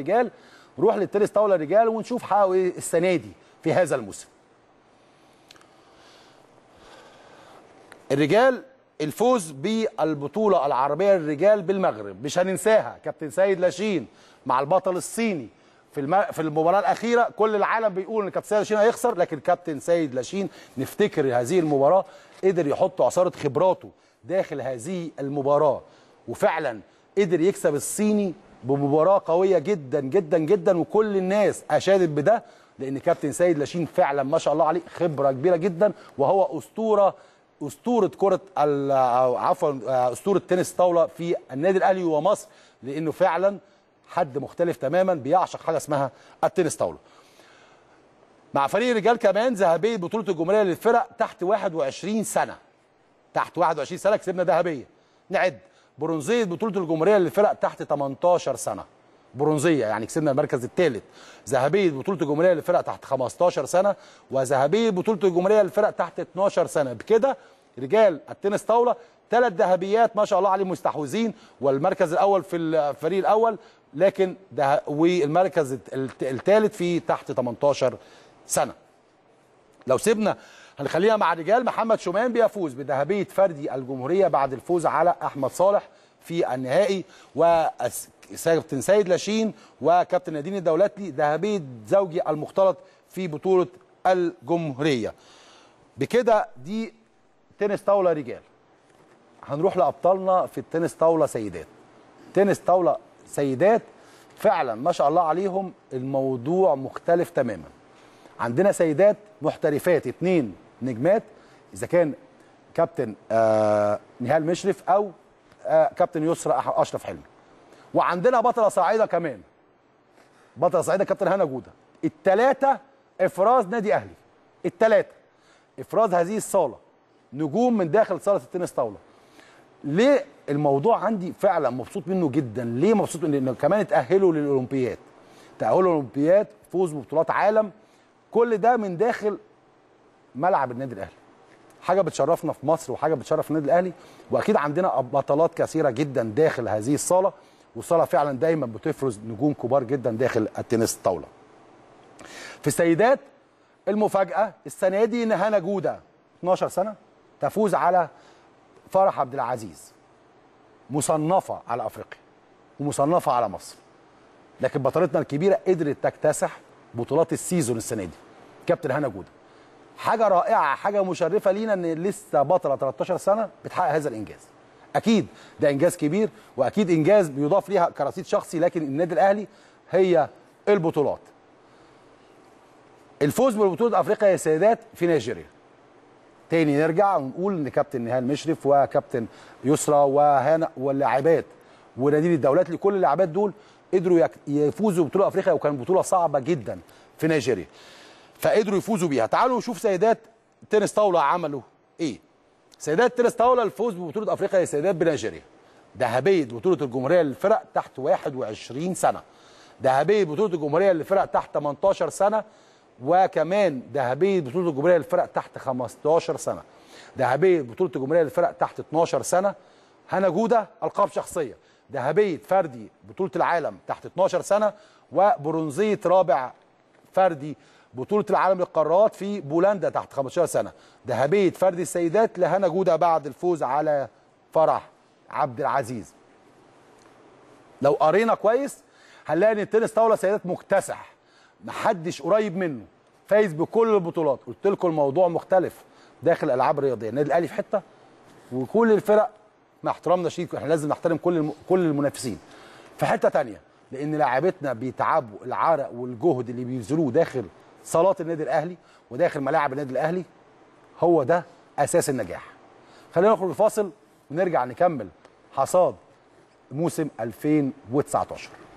رجال نروح للتنس طاوله رجال ونشوف حققوا ايه السنه دي في هذا الموسم. الرجال الفوز بالبطوله العربيه للرجال بالمغرب مش هننساها كابتن سيد لاشين مع البطل الصيني في الم... في المباراه الاخيره كل العالم بيقول ان كابتن سيد لاشين هيخسر لكن كابتن سيد لاشين نفتكر هذه المباراه قدر يحط عصاره خبراته داخل هذه المباراه وفعلا قدر يكسب الصيني بمباراه قويه جدا جدا جدا وكل الناس اشادت بده لان كابتن سيد لاشين فعلا ما شاء الله عليه خبره كبيره جدا وهو اسطوره اسطوره كره آه، عفوا آه، اسطوره تنس طاوله في النادي الاهلي ومصر لانه فعلا حد مختلف تماما بيعشق حاجه اسمها التنس طاوله. مع فريق الرجال كمان ذهبيه بطوله الجمهوريه للفرق تحت 21 سنه. تحت 21 سنه كسبنا ذهبيه. نعد برونزيه بطوله الجمهوريه للفرق تحت 18 سنه برونزيه يعني كسبنا المركز الثالث ذهبيه بطوله الجمهوريه للفرق تحت 15 سنه وذهبيه بطوله الجمهوريه للفرق تحت 12 سنه بكده رجال التنس طاوله ثلاث ذهبيات ما شاء الله عليهم مستحوذين والمركز الاول في الفريق الاول لكن ده والمركز الثالث في تحت 18 سنه لو سيبنا هنخلينا مع الرجال محمد شومان بيفوز بذهبيه فردي الجمهوريه بعد الفوز على احمد صالح في النهائي وكابتن سيد لاشين وكابتن نادين الدولاتلي ذهبيه زوجي المختلط في بطوله الجمهوريه بكده دي تنس طاوله رجال هنروح لابطالنا في التنس طاوله سيدات تنس طاوله سيدات فعلا ما شاء الله عليهم الموضوع مختلف تماما عندنا سيدات محترفات اتنين نجمات اذا كان كابتن آه نهال مشرف او آه كابتن يسرى اشرف حلمي وعندنا بطله صاعده كمان بطله صاعده كابتن هنا جوده الثلاثه افراز نادي اهلي الثلاثه افراز هذه الصاله نجوم من داخل صاله التنس طاوله ليه الموضوع عندي فعلا مبسوط منه جدا ليه مبسوط لان كمان اتاهلوا للاولمبياد تاهلوا للاولمبياد فوز ببطولات عالم كل ده من داخل ملعب النادي الاهلي حاجه بتشرفنا في مصر وحاجه بتشرف النادي الاهلي واكيد عندنا بطلات كثيره جدا داخل هذه الصاله والصاله فعلا دايما بتفرز نجوم كبار جدا داخل التنس الطاوله في السيدات المفاجاه السنه دي ان هنا جوده 12 سنه تفوز على فرح عبد العزيز مصنفه على افريقيا ومصنفه على مصر لكن بطلتنا الكبيره قدرت تكتسح بطولات السيزون السنه دي كابتن هنا جوده حاجه رائعه حاجه مشرفه لينا ان لسه بطله 13 سنه بتحقق هذا الانجاز اكيد ده انجاز كبير واكيد انجاز بيضاف ليها كرصيد شخصي لكن النادي الاهلي هي البطولات الفوز بالبطوله افريقيا يا سيدات في نيجيريا تاني نرجع ونقول ان كابتن نهال مشرف وكابتن يسرى وهنا واللاعبات ونادين الدولات لكل اللاعبات دول قدروا يفوزوا ببطوله افريقيا وكانت بطوله صعبه جدا في نيجيريا فقدروا يفوزوا بيها تعالوا نشوف سيدات تنس طاوله عملوا ايه سيدات تنس طاوله الفوز ببطوله افريقيا للسيدات بنيجيريا ذهبيه بطوله الجمهوريه للفرق تحت 21 سنه ذهبيه بطوله الجمهوريه للفرق تحت 18 سنه وكمان ذهبيه بطوله الجمهوريه للفرق تحت 15 سنه ذهبيه بطوله الجمهوريه للفرق تحت 12 سنه هنا جوده القاب شخصيه ذهبيه فردي بطوله العالم تحت 12 سنه وبرونزيه رابع فردي بطوله العالم للقارات في بولندا تحت 15 سنه ذهبيه فرد السيدات لهنا جوده بعد الفوز على فرح عبد العزيز لو قرينا كويس هنلاقي ان التنس طاوله سيدات مكتسح محدش قريب منه فايز بكل البطولات قلت لكم الموضوع مختلف داخل الالعاب الرياضيه النادي الاهلي في حته وكل الفرق مع احترامنا شديد احنا لازم نحترم كل الم... كل المنافسين في حته تانية لان لاعبتنا بيتعبوا العرق والجهد اللي بيبذلوه داخل صالات النادي الاهلي وداخل ملاعب النادي الاهلي هو ده اساس النجاح خلينا نخرج الفاصل ونرجع نكمل حصاد موسم 2019